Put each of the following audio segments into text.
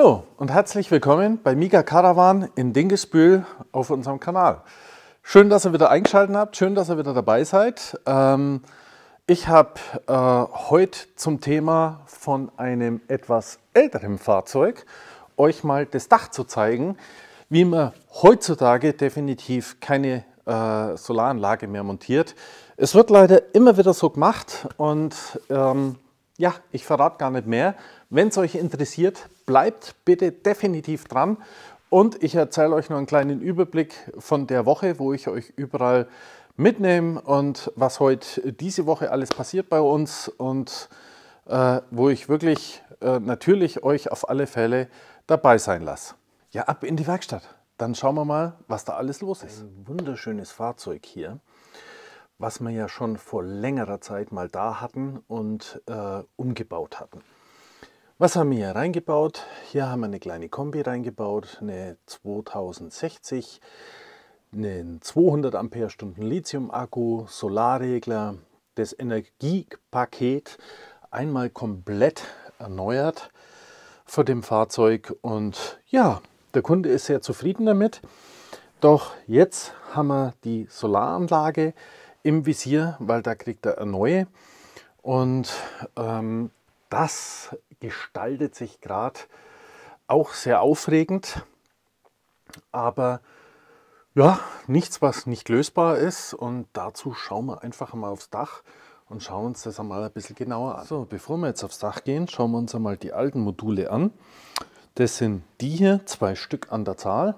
Hallo und herzlich willkommen bei Miga Caravan in Dingesbühl auf unserem Kanal. Schön, dass ihr wieder eingeschaltet habt, schön, dass ihr wieder dabei seid. Ähm, ich habe äh, heute zum Thema von einem etwas älteren Fahrzeug euch mal das Dach zu zeigen, wie man heutzutage definitiv keine äh, Solaranlage mehr montiert. Es wird leider immer wieder so gemacht und ähm, ja, ich verrate gar nicht mehr. Wenn es euch interessiert, Bleibt bitte definitiv dran und ich erzähle euch noch einen kleinen Überblick von der Woche, wo ich euch überall mitnehme und was heute äh, diese Woche alles passiert bei uns und äh, wo ich wirklich äh, natürlich euch auf alle Fälle dabei sein lasse. Ja, ab in die Werkstatt. Dann schauen wir mal, was da alles los ist. Ein wunderschönes Fahrzeug hier, was wir ja schon vor längerer Zeit mal da hatten und äh, umgebaut hatten. Was haben wir hier reingebaut? Hier haben wir eine kleine Kombi reingebaut, eine 2060, einen 200 Ampere Stunden Lithium-Akku, Solarregler, das Energiepaket einmal komplett erneuert vor dem Fahrzeug und ja, der Kunde ist sehr zufrieden damit. Doch jetzt haben wir die Solaranlage im Visier, weil da kriegt er eine neue und ähm, das gestaltet sich gerade auch sehr aufregend, aber ja, nichts, was nicht lösbar ist. Und dazu schauen wir einfach mal aufs Dach und schauen uns das einmal ein bisschen genauer an. So, bevor wir jetzt aufs Dach gehen, schauen wir uns einmal die alten Module an. Das sind die hier, zwei Stück an der Zahl.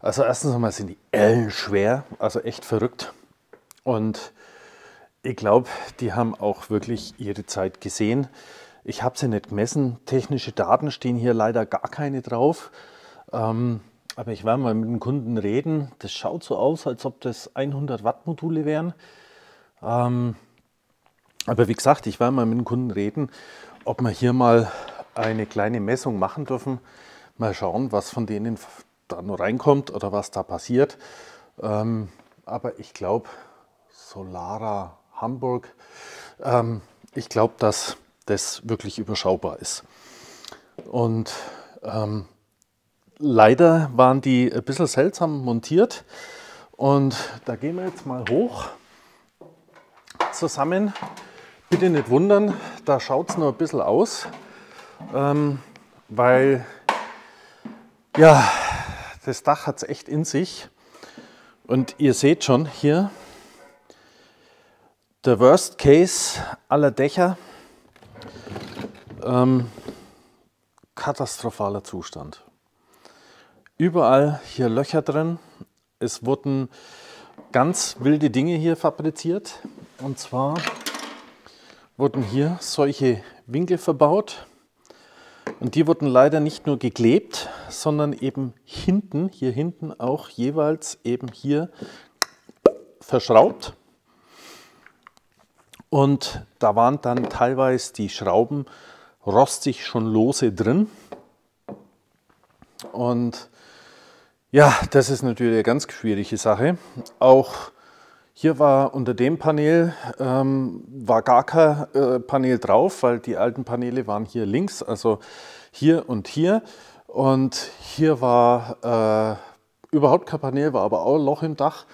Also erstens einmal sind die Ellen schwer, also echt verrückt. Und ich glaube, die haben auch wirklich ihre Zeit gesehen. Ich habe sie nicht gemessen. Technische Daten stehen hier leider gar keine drauf. Ähm, aber ich werde mal mit dem Kunden reden. Das schaut so aus, als ob das 100 Watt Module wären. Ähm, aber wie gesagt, ich werde mal mit dem Kunden reden, ob wir hier mal eine kleine Messung machen dürfen. Mal schauen, was von denen da nur reinkommt oder was da passiert. Ähm, aber ich glaube, Solara Hamburg, ähm, ich glaube, dass das wirklich überschaubar ist. Und ähm, leider waren die ein bisschen seltsam montiert. Und da gehen wir jetzt mal hoch zusammen. Bitte nicht wundern, da schaut es nur ein bisschen aus, ähm, weil ja, das Dach hat es echt in sich. Und ihr seht schon hier, der Worst Case aller Dächer ähm, katastrophaler Zustand. Überall hier Löcher drin. Es wurden ganz wilde Dinge hier fabriziert. Und zwar wurden hier solche Winkel verbaut. Und die wurden leider nicht nur geklebt, sondern eben hinten, hier hinten auch jeweils eben hier verschraubt. Und da waren dann teilweise die Schrauben rostig schon lose drin. Und ja, das ist natürlich eine ganz schwierige Sache. Auch hier war unter dem Panel ähm, war gar kein äh, Panel drauf, weil die alten Paneele waren hier links, also hier und hier. Und hier war äh, überhaupt kein Panel, war aber auch ein Loch im Dach.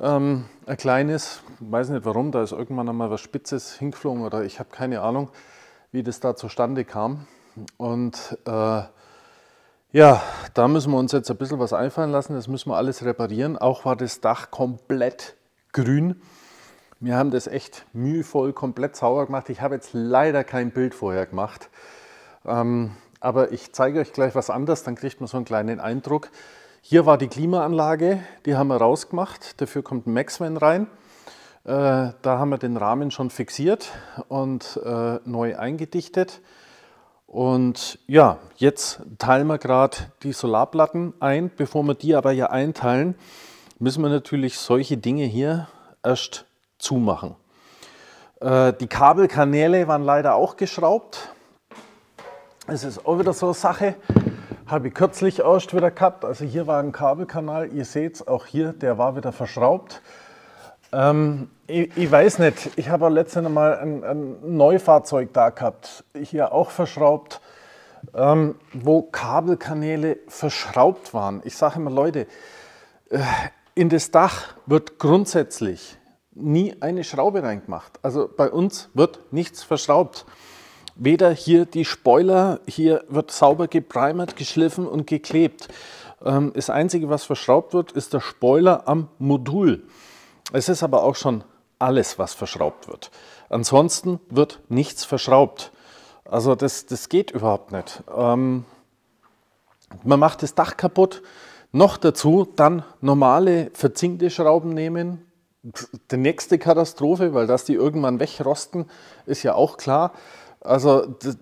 Ähm, ein kleines, weiß nicht warum, da ist irgendwann einmal was Spitzes hingeflogen oder ich habe keine Ahnung, wie das da zustande kam. Und äh, ja, da müssen wir uns jetzt ein bisschen was einfallen lassen. Das müssen wir alles reparieren. Auch war das Dach komplett grün. Wir haben das echt mühevoll komplett sauber gemacht. Ich habe jetzt leider kein Bild vorher gemacht. Ähm, aber ich zeige euch gleich was anderes, dann kriegt man so einen kleinen Eindruck. Hier war die Klimaanlage, die haben wir rausgemacht. Dafür kommt ein Maxman rein. Äh, da haben wir den Rahmen schon fixiert und äh, neu eingedichtet. Und ja, jetzt teilen wir gerade die Solarplatten ein. Bevor wir die aber hier einteilen, müssen wir natürlich solche Dinge hier erst zumachen. Äh, die Kabelkanäle waren leider auch geschraubt. Es ist auch wieder so eine Sache. Habe ich kürzlich erst wieder gehabt. Also hier war ein Kabelkanal. Ihr seht es auch hier, der war wieder verschraubt. Ähm, ich, ich, weiß nicht. Ich habe letztens mal ein, ein Neufahrzeug da gehabt. Hier auch verschraubt, ähm, wo Kabelkanäle verschraubt waren. Ich sage immer, Leute, äh, in das Dach wird grundsätzlich nie eine Schraube reingemacht. Also bei uns wird nichts verschraubt weder hier die Spoiler, hier wird sauber geprimert, geschliffen und geklebt. Ähm, das Einzige, was verschraubt wird, ist der Spoiler am Modul. Es ist aber auch schon alles, was verschraubt wird. Ansonsten wird nichts verschraubt. Also das, das geht überhaupt nicht. Ähm, man macht das Dach kaputt. Noch dazu dann normale verzinkte Schrauben nehmen. Die nächste Katastrophe, weil dass die irgendwann wegrosten, ist ja auch klar. Also das,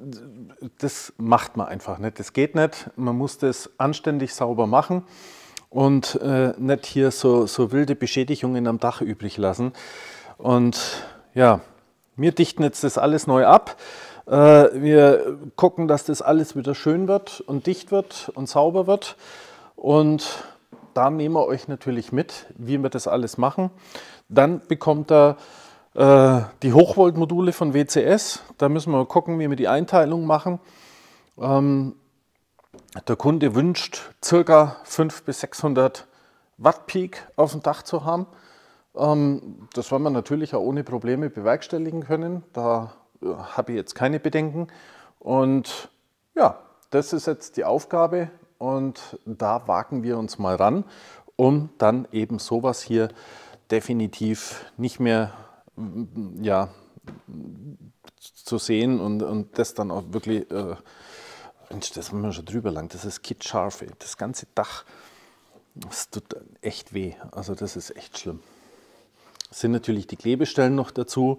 das, macht man einfach nicht. Das geht nicht. Man muss das anständig sauber machen und äh, nicht hier so, so wilde Beschädigungen am Dach übrig lassen. Und ja, wir dichten jetzt das alles neu ab. Äh, wir gucken, dass das alles wieder schön wird und dicht wird und sauber wird. Und da nehmen wir euch natürlich mit, wie wir das alles machen. Dann bekommt er äh, die Hochvoltmodule von WCS, da müssen wir gucken, wie wir die Einteilung machen. Ähm, der Kunde wünscht ca. 500 bis 600 Watt Peak auf dem Dach zu haben. Ähm, das wollen wir natürlich auch ohne Probleme bewerkstelligen können. Da äh, habe ich jetzt keine Bedenken. Und ja, das ist jetzt die Aufgabe und da wagen wir uns mal ran, um dann eben sowas hier definitiv nicht mehr ja, zu sehen und, und das dann auch wirklich, äh, Mensch, das wenn wir schon drüber lang, das ist kitscharf, ey. das ganze Dach, das tut echt weh, also das ist echt schlimm. Das sind natürlich die Klebestellen noch dazu.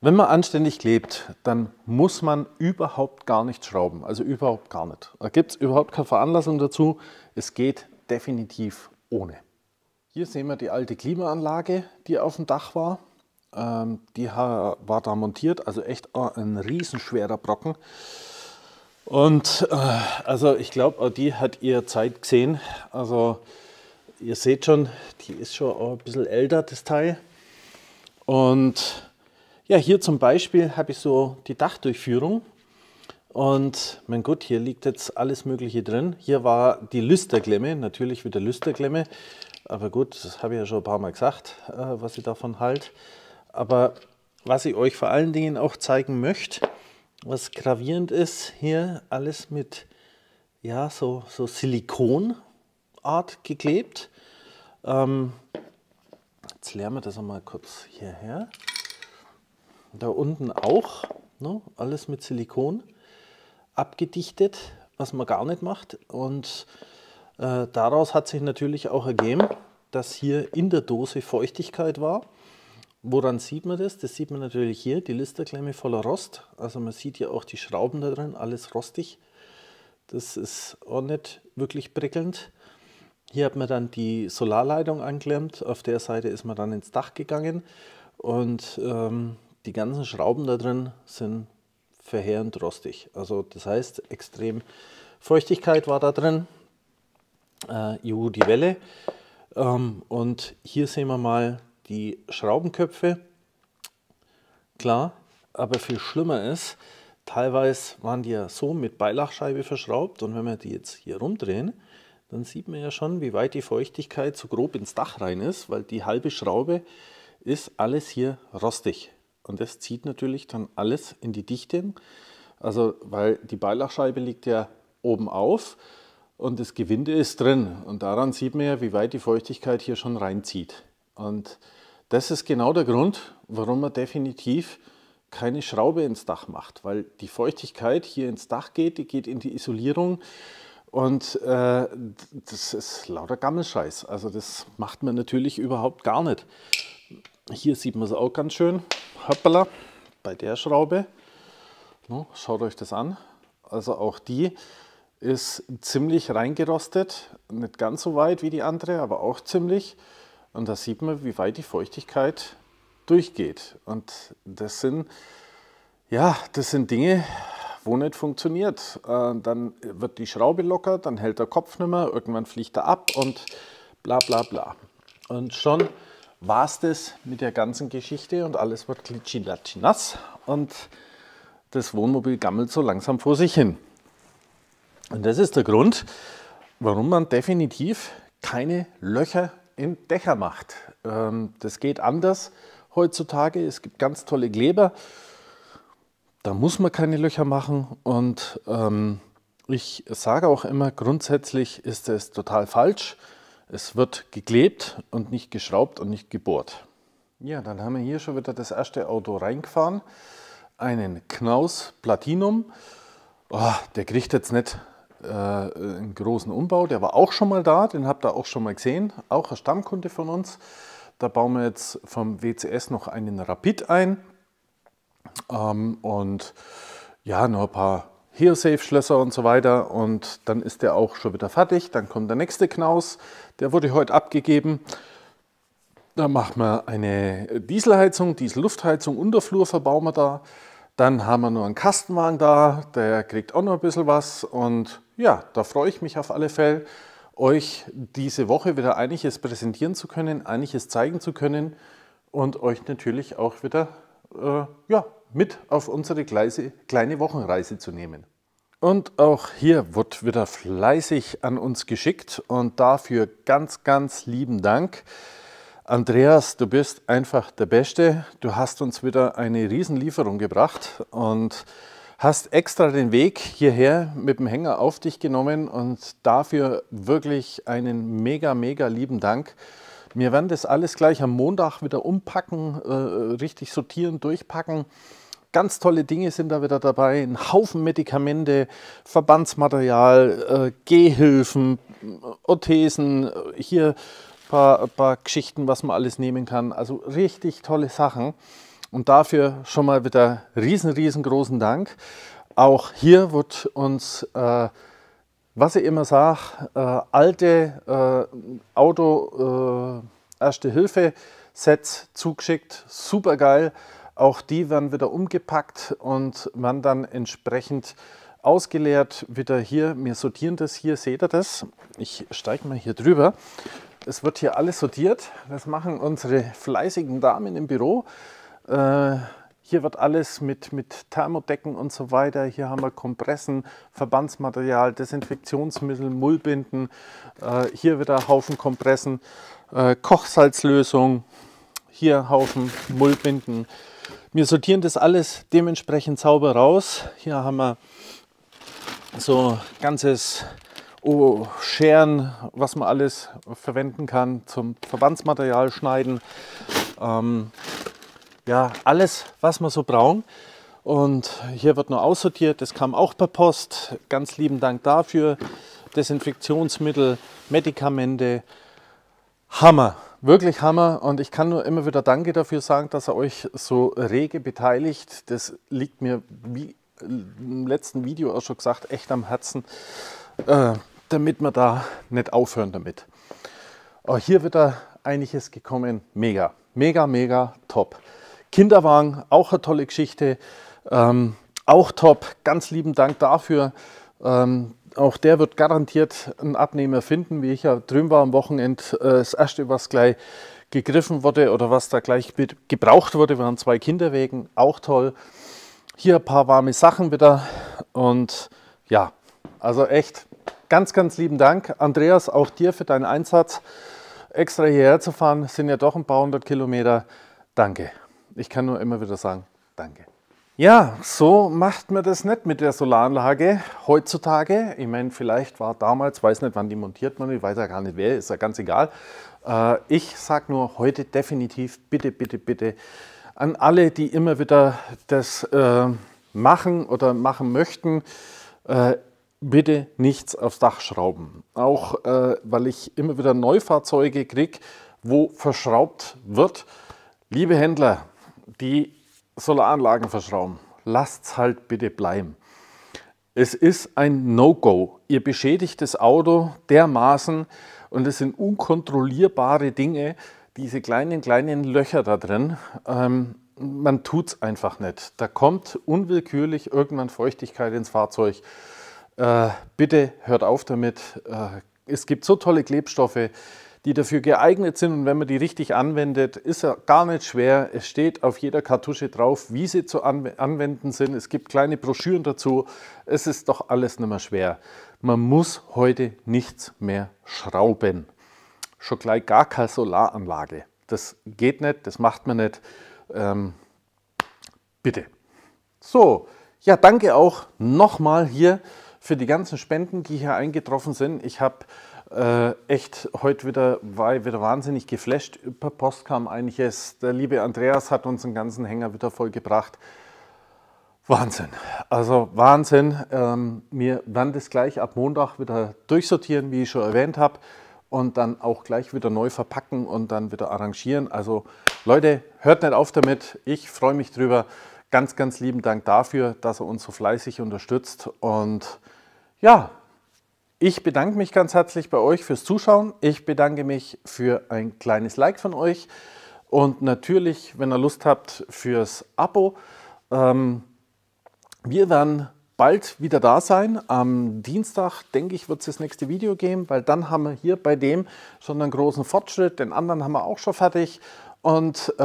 Wenn man anständig klebt, dann muss man überhaupt gar nicht schrauben, also überhaupt gar nicht. Da gibt es überhaupt keine Veranlassung dazu, es geht definitiv ohne. Hier sehen wir die alte Klimaanlage, die auf dem Dach war. Ähm, die war da montiert, also echt oh, ein riesenschwerer Brocken. Und äh, also ich glaube, äh, die hat ihr Zeit gesehen. Also ihr seht schon, die ist schon auch ein bisschen älter, das Teil. Und ja, hier zum Beispiel habe ich so die Dachdurchführung. Und mein Gott, hier liegt jetzt alles Mögliche drin. Hier war die Lüsterklemme, natürlich wieder Lüsterklemme. Aber gut, das habe ich ja schon ein paar Mal gesagt, äh, was ich davon halte. Aber was ich euch vor allen Dingen auch zeigen möchte, was gravierend ist, hier alles mit ja, so, so Silikonart geklebt. Ähm, jetzt leeren wir das einmal kurz hierher. Da unten auch, ne, alles mit Silikon abgedichtet, was man gar nicht macht. Und äh, daraus hat sich natürlich auch ergeben, dass hier in der Dose Feuchtigkeit war. Woran sieht man das? Das sieht man natürlich hier, die Listerklemme voller Rost. Also man sieht ja auch die Schrauben da drin, alles rostig. Das ist auch nicht wirklich prickelnd. Hier hat man dann die Solarleitung angeklemmt. Auf der Seite ist man dann ins Dach gegangen. Und ähm, die ganzen Schrauben da drin sind verheerend rostig. Also das heißt, extrem Feuchtigkeit war da drin. Äh, juhu, die Welle. Ähm, und hier sehen wir mal die Schraubenköpfe, klar, aber viel schlimmer ist, teilweise waren die ja so mit Beilachscheibe verschraubt und wenn wir die jetzt hier rumdrehen, dann sieht man ja schon, wie weit die Feuchtigkeit so grob ins Dach rein ist, weil die halbe Schraube ist alles hier rostig. Und das zieht natürlich dann alles in die Dichte, also weil die Beilachscheibe liegt ja oben auf und das Gewinde ist drin. Und daran sieht man ja, wie weit die Feuchtigkeit hier schon reinzieht. Und das ist genau der Grund, warum man definitiv keine Schraube ins Dach macht, weil die Feuchtigkeit hier ins Dach geht, die geht in die Isolierung und äh, das ist lauter Gammelscheiß. Also das macht man natürlich überhaupt gar nicht. Hier sieht man es auch ganz schön, hoppala, bei der Schraube. No, schaut euch das an. Also auch die ist ziemlich reingerostet, nicht ganz so weit wie die andere, aber auch ziemlich. Und da sieht man, wie weit die Feuchtigkeit durchgeht. Und das sind, ja, das sind Dinge, wo nicht funktioniert. Äh, dann wird die Schraube locker, dann hält der Kopf nicht mehr, irgendwann fliegt er ab und bla bla bla. Und schon war es das mit der ganzen Geschichte und alles wird glitschi nass und das Wohnmobil gammelt so langsam vor sich hin. Und das ist der Grund, warum man definitiv keine Löcher im Dächer macht. Ähm, das geht anders heutzutage. Es gibt ganz tolle Kleber. Da muss man keine Löcher machen. Und ähm, ich sage auch immer, grundsätzlich ist es total falsch. Es wird geklebt und nicht geschraubt und nicht gebohrt. Ja, dann haben wir hier schon wieder das erste Auto reingefahren. Einen Knaus Platinum. Oh, der kriegt jetzt nicht äh, einen großen Umbau, der war auch schon mal da, den habt ihr auch schon mal gesehen, auch ein Stammkunde von uns. Da bauen wir jetzt vom WCS noch einen Rapid ein ähm, und ja, noch ein paar hearsafe schlösser und so weiter und dann ist der auch schon wieder fertig. Dann kommt der nächste Knaus, der wurde heute abgegeben. Da machen wir eine Dieselheizung, Diesel-Luftheizung, Unterflur verbauen wir da. Dann haben wir noch einen Kastenwagen da, der kriegt auch noch ein bisschen was und ja, da freue ich mich auf alle Fälle, euch diese Woche wieder einiges präsentieren zu können, einiges zeigen zu können und euch natürlich auch wieder äh, ja, mit auf unsere kleine Wochenreise zu nehmen. Und auch hier wird wieder fleißig an uns geschickt und dafür ganz, ganz lieben Dank. Andreas, du bist einfach der Beste. Du hast uns wieder eine Riesenlieferung gebracht und hast extra den Weg hierher mit dem Hänger auf dich genommen und dafür wirklich einen mega, mega lieben Dank. Wir werden das alles gleich am Montag wieder umpacken, äh, richtig sortieren, durchpacken. Ganz tolle Dinge sind da wieder dabei. Ein Haufen Medikamente, Verbandsmaterial, äh, Gehhilfen, Orthesen, hier ein paar, ein paar Geschichten, was man alles nehmen kann. Also richtig tolle Sachen. Und dafür schon mal wieder riesen, riesengroßen Dank. Auch hier wird uns, äh, was ich immer sage, äh, alte äh, Auto äh, Erste Hilfe Sets zugeschickt. Super geil. Auch die werden wieder umgepackt und man dann entsprechend ausgeleert wieder hier. Wir sortieren das hier, seht ihr das? Ich steige mal hier drüber. Es wird hier alles sortiert. Das machen unsere fleißigen Damen im Büro. Äh, hier wird alles mit, mit Thermodecken und so weiter. Hier haben wir Kompressen, Verbandsmaterial, Desinfektionsmittel, Mullbinden. Äh, hier wieder Haufen Kompressen, äh, Kochsalzlösung. Hier Haufen Mullbinden. Wir sortieren das alles dementsprechend sauber raus. Hier haben wir so ganzes oh, Scheren, was man alles verwenden kann zum Verbandsmaterial schneiden. Ähm, ja, alles, was wir so brauchen. Und hier wird noch aussortiert, das kam auch per Post. Ganz lieben Dank dafür. Desinfektionsmittel, Medikamente. Hammer, wirklich Hammer. Und ich kann nur immer wieder Danke dafür sagen, dass ihr euch so rege beteiligt. Das liegt mir, wie im letzten Video auch schon gesagt, echt am Herzen, äh, damit wir da nicht aufhören damit. Auch oh, hier wird da einiges gekommen. Mega, mega, mega top. Kinderwagen, auch eine tolle Geschichte. Ähm, auch top. Ganz lieben Dank dafür. Ähm, auch der wird garantiert einen Abnehmer finden, wie ich ja drüben war am Wochenende. Äh, das erste, was gleich gegriffen wurde oder was da gleich gebraucht wurde, waren zwei Kinderwägen. Auch toll. Hier ein paar warme Sachen wieder. Und ja, also echt ganz, ganz lieben Dank. Andreas, auch dir für deinen Einsatz. Extra hierher zu fahren, sind ja doch ein paar hundert Kilometer. Danke. Ich kann nur immer wieder sagen, danke. Ja, so macht man das nicht mit der Solaranlage heutzutage. Ich meine, vielleicht war damals, weiß nicht, wann die montiert man, ich weiß ja gar nicht wer, ist ja ganz egal. Äh, ich sage nur heute definitiv, bitte, bitte, bitte, an alle, die immer wieder das äh, machen oder machen möchten, äh, bitte nichts aufs Dach schrauben. Auch weil ich immer wieder Neufahrzeuge kriege, wo verschraubt wird. Liebe Händler, die Solaranlagen verschrauben, Lasst es halt bitte bleiben. Es ist ein No-Go. Ihr beschädigt das Auto dermaßen und es sind unkontrollierbare Dinge, diese kleinen, kleinen Löcher da drin. Ähm, man es einfach nicht. Da kommt unwillkürlich irgendwann Feuchtigkeit ins Fahrzeug. Äh, bitte hört auf damit. Äh, es gibt so tolle Klebstoffe, die dafür geeignet sind. Und wenn man die richtig anwendet, ist er gar nicht schwer. Es steht auf jeder Kartusche drauf, wie sie zu anwenden sind. Es gibt kleine Broschüren dazu. Es ist doch alles nicht mehr schwer. Man muss heute nichts mehr schrauben. Schon gleich gar keine Solaranlage. Das geht nicht, das macht man nicht. Ähm, bitte. So, ja, danke auch nochmal hier für die ganzen Spenden, die hier eingetroffen sind. Ich habe äh, echt, heute wieder, war ich wieder wahnsinnig geflasht. Über Post kam einiges. Der liebe Andreas hat uns einen ganzen Hänger wieder vollgebracht. Wahnsinn. Also Wahnsinn. Ähm, wir werden das gleich ab Montag wieder durchsortieren, wie ich schon erwähnt habe. Und dann auch gleich wieder neu verpacken und dann wieder arrangieren. Also Leute, hört nicht auf damit. Ich freue mich drüber. Ganz, ganz lieben Dank dafür, dass er uns so fleißig unterstützt. Und ja, ich bedanke mich ganz herzlich bei euch fürs Zuschauen. Ich bedanke mich für ein kleines Like von euch und natürlich, wenn ihr Lust habt, fürs Abo. Ähm, wir werden bald wieder da sein. Am Dienstag, denke ich, wird es das nächste Video geben, weil dann haben wir hier bei dem schon einen großen Fortschritt. Den anderen haben wir auch schon fertig. Und äh,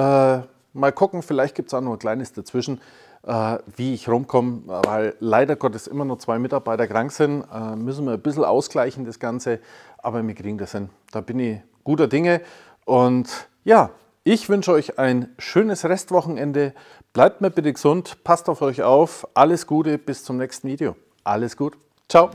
mal gucken, vielleicht gibt es auch noch ein kleines dazwischen. Äh, wie ich rumkomme, weil leider Gottes immer nur zwei Mitarbeiter krank sind. Äh, müssen wir ein bisschen ausgleichen, das Ganze, aber wir kriegen das hin. Da bin ich guter Dinge. Und ja, ich wünsche euch ein schönes Restwochenende. Bleibt mir bitte gesund, passt auf euch auf. Alles Gute, bis zum nächsten Video. Alles gut. Ciao.